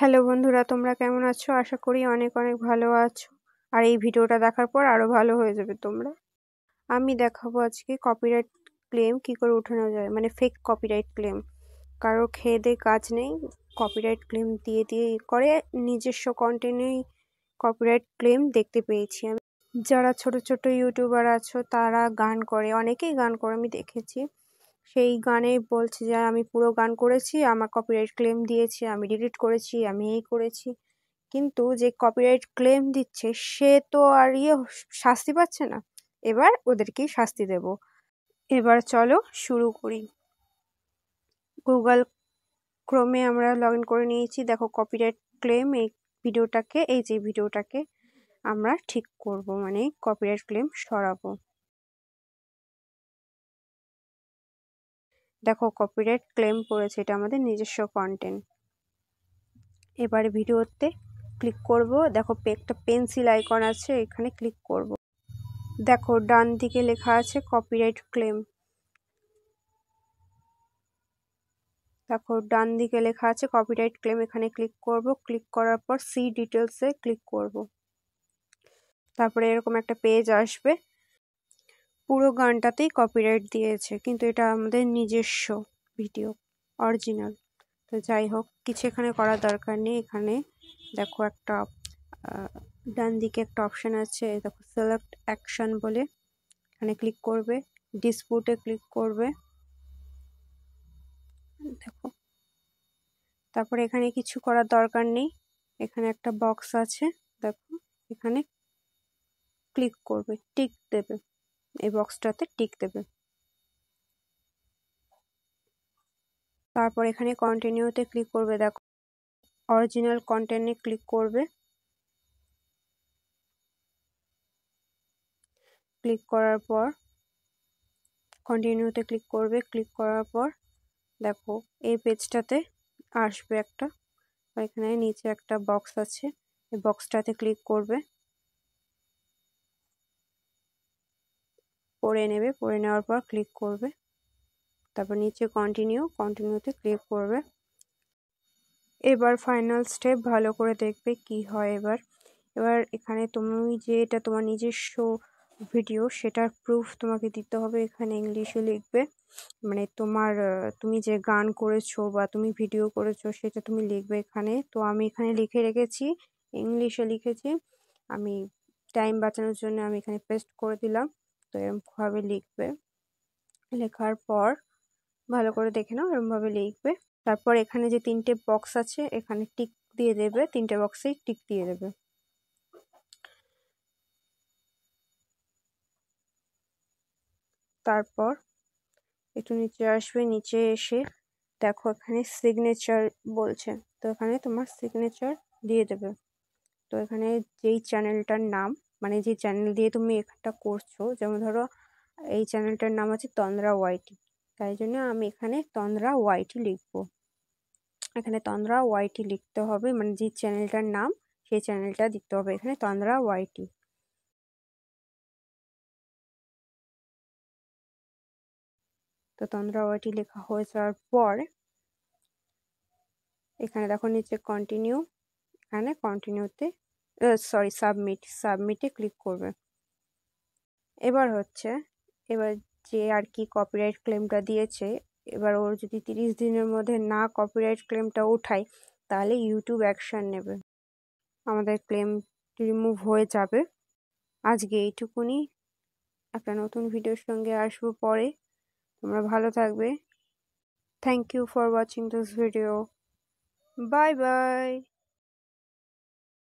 hello বন্ধুরা তোমরা কেমন আছো আশা করি অনেক অনেক ভালো আছো আর এই ভিডিওটা দেখার পর আরও ভালো হয়ে যাবে তোমরা আমি দেখাবো আজকে কপিরাইট ক্লেম কি করে উঠানো যায় মানে ফেক কপিরাইট ক্লেম কারো খেয়ে দে কাজ নেই কপিরাইট ক্লেম দিয়ে দিয়ে করে নিজস্ব কন্টেন্টেই কপিরাইট ক্লেম দেখতে পেয়েছি আমি যারা ছোট ছোট ইউটিউবার আছো তারা গান করে অনেকেই গান করে আমি দেখেছি সেই গানে বলছে যে আমি পুরো গান করেছি আমার কপিরাইট ক্লেম দিয়েছে আমি ডিলিট করেছি আমি এই করেছি কিন্তু যে কপিরাইট ক্লেম দিচ্ছে সে তো আর ইয়ে শাস্তি পাচ্ছে না এবার ওদেরকেই শাস্তি দেব এবার চলো শুরু করি গুগল ক্রমে আমরা লগ ইন করে নিয়েছি দেখো কপিরাইট ক্লেম এই ভিডিওটাকে এই যে ভিডিওটাকে আমরা ঠিক করব মানে কপিরাইট ক্লেম সরাবো দেখো কপিরাইট ক্লেম পড়েছে এটা আমাদের নিজস্ব কন্টেন্ট এবার ভিডিওতে ক্লিক করব দেখো একটা পেন্সিল আইকন আছে এখানে ক্লিক করব দেখো ডান দিকে লেখা আছে কপিরাইট ক্লেম দেখো ডান দিকে লেখা আছে কপিরাইট ক্লেম এখানে ক্লিক করব ক্লিক করার পর সি ডিটেলসে ক্লিক করব তারপরে এরকম একটা পেজ আসবে পুরো গানটাতেই কপিরাইট দিয়েছে কিন্তু এটা আমাদের নিজস্ব ভিডিও অরিজিনাল তো যাই হোক কিছু এখানে করার দরকার নেই এখানে দেখো একটা ডান দিকে একটা অপশান আছে দেখো সিলেক্ট অ্যাকশন বলে এখানে ক্লিক করবে ডিসপুটে ক্লিক করবে দেখো তারপরে এখানে কিছু করার দরকার নেই এখানে একটা বক্স আছে দেখো এখানে ক্লিক করবে টিক দেবে এই বক্সটাতে টিক দেবে তারপর এখানে কন্টিনিউতে ক্লিক করবে দেখো অরিজিনাল কন্টেন্টে ক্লিক করবে ক্লিক করার পর কন্টিনিউতে ক্লিক করবে ক্লিক করার পর দেখো এই পেজটাতে আসবে একটা এখানে নিচে একটা বক্স আছে এই বক্সটাতে ক্লিক করবে পড়ে নেবে পড়ে নেওয়ার পর ক্লিক করবে তারপর নিচে কন্টিনিউ কন্টিনিউতে ক্লিক করবে এবার ফাইনাল স্টেপ ভালো করে দেখবে কি হয় এবার এবার এখানে তুমি যে এটা তোমার নিজস্ব ভিডিও সেটার প্রুফ তোমাকে দিতে হবে এখানে ইংলিশে লিখবে মানে তোমার তুমি যে গান করেছো বা তুমি ভিডিও করেছো সেটা তুমি লিখবে এখানে তো আমি এখানে লিখে রেখেছি ইংলিশে লিখেছি আমি টাইম বাঁচানোর জন্য আমি এখানে পেস্ট করে দিলাম তো এরমভাবে লিখবে লেখার পর ভালো করে দেখে নাও এরমভাবে লিখবে তারপর এখানে যে তিনটে বক্স আছে এখানে টিক দিয়ে দেবে তিনটে বক্সেই টিক দিয়ে দেবে তারপর একটু নিচে আসবে নিচে এসে দেখো এখানে সিগনেচার বলছে তো এখানে তোমার সিগনেচার দিয়ে দেবে তো এখানে যেই চ্যানেলটার নাম মানে যে চ্যানেল দিয়ে তুমি একটা করছো যেমন ধরো এই চ্যানেলটার নাম আছে তন্দ্রা ওয়াইটি তাই জন্য আমি এখানে তন্দ্রা ওয়াইটি লিখব এখানে তন্দ্রা ওয়াইটি লিখতে হবে মানে যে চ্যানেলটার নাম সেই চ্যানেলটা দিতে হবে এখানে তন্দ্রা ওয়াইটি তো তন্দ্রা ওয়াইটি লেখা হয়ে যাওয়ার পর এখানে দেখো নিচে কন্টিনিউ এখানে কন্টিনিউতে সরি সাবমিট সাবমিটে ক্লিক করবে এবার হচ্ছে এবার যে আর কি কপিরাইট ক্লেমটা দিয়েছে এবার ওর যদি তিরিশ দিনের মধ্যে না কপিরাইট ক্লেমটা ওঠায় তাহলে ইউটিউব অ্যাকশান নেবে আমাদের ক্লেম রিমুভ হয়ে যাবে আজকে এইটুকুনি একটা নতুন ভিডিওর সঙ্গে আসবো পরে তোমরা ভালো থাকবে thank you for watching this video bye by